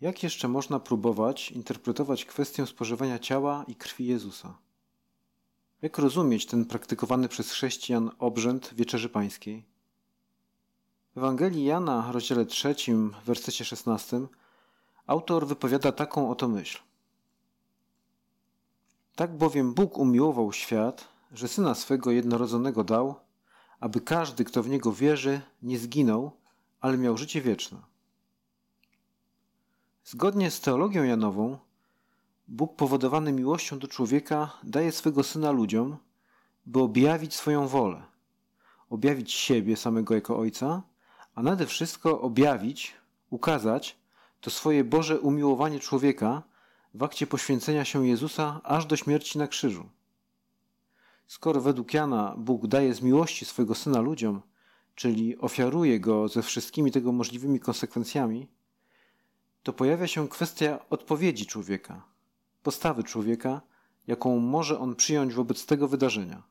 Jak jeszcze można próbować interpretować kwestię spożywania ciała i krwi Jezusa? Jak rozumieć ten praktykowany przez chrześcijan obrzęd Wieczerzy Pańskiej? W Ewangelii Jana, rozdziale 3, wersecie 16, autor wypowiada taką oto myśl. Tak bowiem Bóg umiłował świat, że syna swego jednorodzonego dał, aby każdy, kto w niego wierzy, nie zginął, ale miał życie wieczne. Zgodnie z teologią Janową, Bóg powodowany miłością do człowieka daje swego syna ludziom, by objawić swoją wolę, objawić siebie samego jako ojca, a nade wszystko objawić, ukazać to swoje Boże umiłowanie człowieka w akcie poświęcenia się Jezusa aż do śmierci na krzyżu. Skoro według Jana Bóg daje z miłości swego syna ludziom, czyli ofiaruje go ze wszystkimi tego możliwymi konsekwencjami, to pojawia się kwestia odpowiedzi człowieka, postawy człowieka, jaką może on przyjąć wobec tego wydarzenia.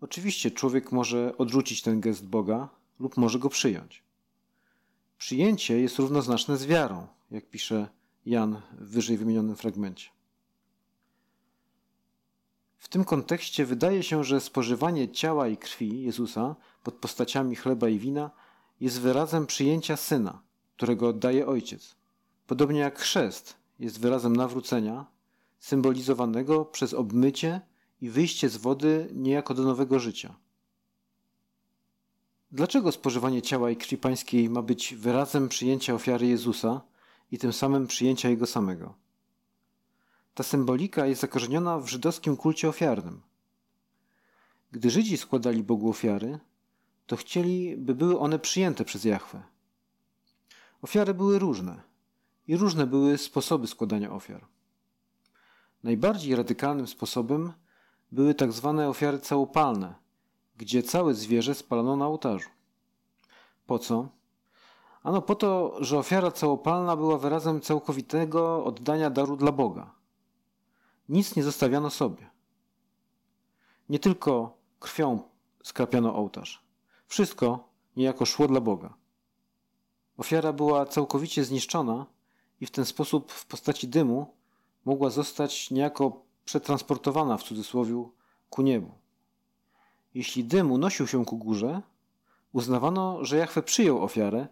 Oczywiście człowiek może odrzucić ten gest Boga lub może go przyjąć. Przyjęcie jest równoznaczne z wiarą, jak pisze Jan w wyżej wymienionym fragmencie. W tym kontekście wydaje się, że spożywanie ciała i krwi Jezusa pod postaciami chleba i wina jest wyrazem przyjęcia syna, którego daje Ojciec. Podobnie jak chrzest jest wyrazem nawrócenia, symbolizowanego przez obmycie i wyjście z wody niejako do nowego życia. Dlaczego spożywanie ciała i krwi pańskiej ma być wyrazem przyjęcia ofiary Jezusa i tym samym przyjęcia Jego samego? Ta symbolika jest zakorzeniona w żydowskim kulcie ofiarnym. Gdy Żydzi składali Bogu ofiary, to chcieli, by były one przyjęte przez jachwę. Ofiary były różne i różne były sposoby składania ofiar. Najbardziej radykalnym sposobem były tak zwane ofiary całopalne, gdzie całe zwierzę spalono na ołtarzu. Po co? Ano po to, że ofiara całopalna była wyrazem całkowitego oddania daru dla Boga. Nic nie zostawiano sobie. Nie tylko krwią skrapiano ołtarz. Wszystko niejako szło dla Boga. Ofiara była całkowicie zniszczona i w ten sposób w postaci dymu mogła zostać niejako przetransportowana w cudzysłowie ku niebu. Jeśli dym unosił się ku górze, uznawano, że Jachwę przyjął ofiarę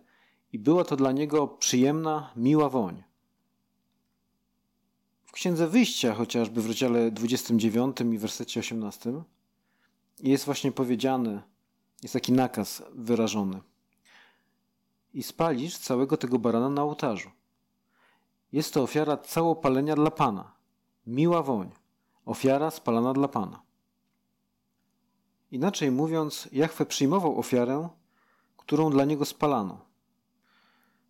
i była to dla niego przyjemna, miła woń. W Księdze Wyjścia, chociażby w rozdziale 29 i wersecie 18, jest właśnie powiedziane, jest taki nakaz wyrażony – i spalisz całego tego barana na ołtarzu. Jest to ofiara całopalenia dla Pana, miła woń, ofiara spalana dla Pana. Inaczej mówiąc, Jachwę przyjmował ofiarę, którą dla niego spalano.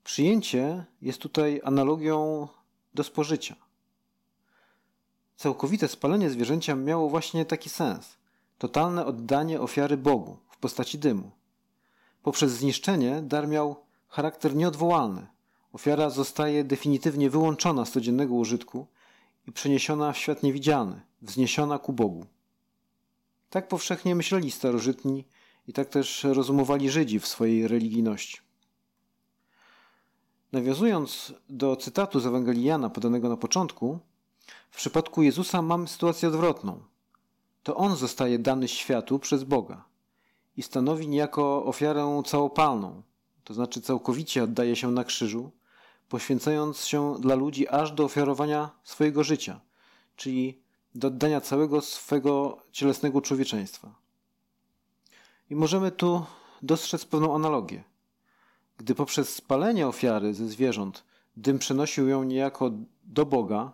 Przyjęcie jest tutaj analogią do spożycia. Całkowite spalenie zwierzęcia miało właśnie taki sens totalne oddanie ofiary Bogu w postaci dymu. Poprzez zniszczenie dar miał charakter nieodwołalny. Ofiara zostaje definitywnie wyłączona z codziennego użytku i przeniesiona w świat niewidzialny, wzniesiona ku Bogu. Tak powszechnie myśleli starożytni i tak też rozumowali Żydzi w swojej religijności. Nawiązując do cytatu z Ewangelii Jana podanego na początku, w przypadku Jezusa mamy sytuację odwrotną. To On zostaje dany światu przez Boga i stanowi niejako ofiarę całopalną, to znaczy całkowicie oddaje się na krzyżu, poświęcając się dla ludzi aż do ofiarowania swojego życia, czyli do oddania całego swego cielesnego człowieczeństwa. I możemy tu dostrzec pewną analogię. Gdy poprzez spalenie ofiary ze zwierząt dym przenosił ją niejako do Boga,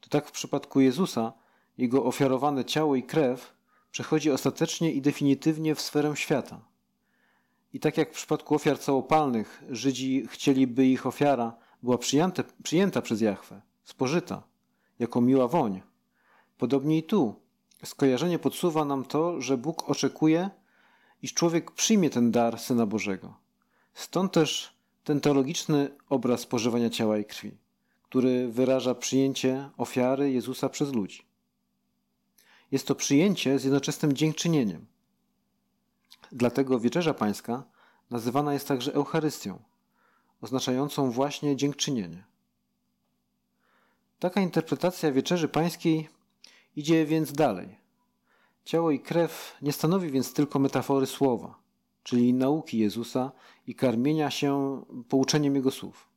to tak w przypadku Jezusa jego ofiarowane ciało i krew przechodzi ostatecznie i definitywnie w sferę świata – i tak jak w przypadku ofiar całopalnych, Żydzi chcieliby ich ofiara była przyjęte, przyjęta przez Jachwę spożyta, jako miła woń. Podobnie i tu. Skojarzenie podsuwa nam to, że Bóg oczekuje, iż człowiek przyjmie ten dar Syna Bożego. Stąd też ten teologiczny obraz spożywania ciała i krwi, który wyraża przyjęcie ofiary Jezusa przez ludzi. Jest to przyjęcie z jednoczesnym dziękczynieniem – Dlatego wieczerza pańska nazywana jest także Eucharystią, oznaczającą właśnie dziękczynienie. Taka interpretacja wieczerzy pańskiej idzie więc dalej. Ciało i krew nie stanowi więc tylko metafory słowa, czyli nauki Jezusa i karmienia się pouczeniem Jego słów.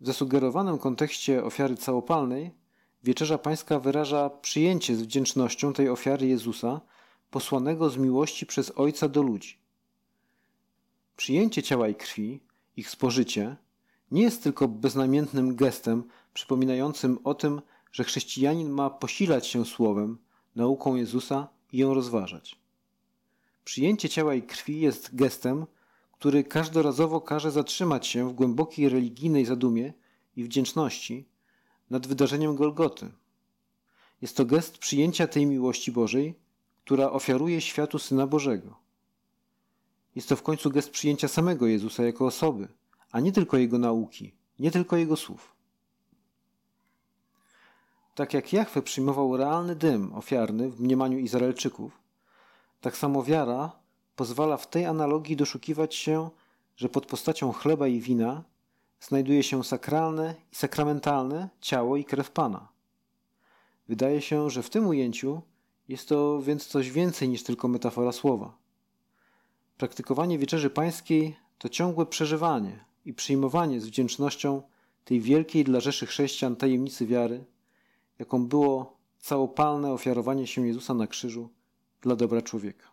W zasugerowanym kontekście ofiary całopalnej Wieczerza Pańska wyraża przyjęcie z wdzięcznością tej ofiary Jezusa posłanego z miłości przez Ojca do ludzi. Przyjęcie ciała i krwi, ich spożycie, nie jest tylko beznamiętnym gestem przypominającym o tym, że chrześcijanin ma posilać się słowem, nauką Jezusa i ją rozważać. Przyjęcie ciała i krwi jest gestem, który każdorazowo każe zatrzymać się w głębokiej religijnej zadumie i wdzięczności nad wydarzeniem Golgoty. Jest to gest przyjęcia tej miłości Bożej, która ofiaruje światu Syna Bożego. Jest to w końcu gest przyjęcia samego Jezusa jako osoby, a nie tylko jego nauki, nie tylko jego słów. Tak jak Jahwe przyjmował realny dym ofiarny w mniemaniu Izraelczyków, tak samo wiara pozwala w tej analogii doszukiwać się, że pod postacią chleba i wina znajduje się sakralne i sakramentalne ciało i krew Pana. Wydaje się, że w tym ujęciu jest to więc coś więcej niż tylko metafora słowa. Praktykowanie wieczerzy pańskiej to ciągłe przeżywanie i przyjmowanie z wdzięcznością tej wielkiej dla Rzeszy Chrześcijan tajemnicy wiary, jaką było całopalne ofiarowanie się Jezusa na krzyżu dla dobra człowieka.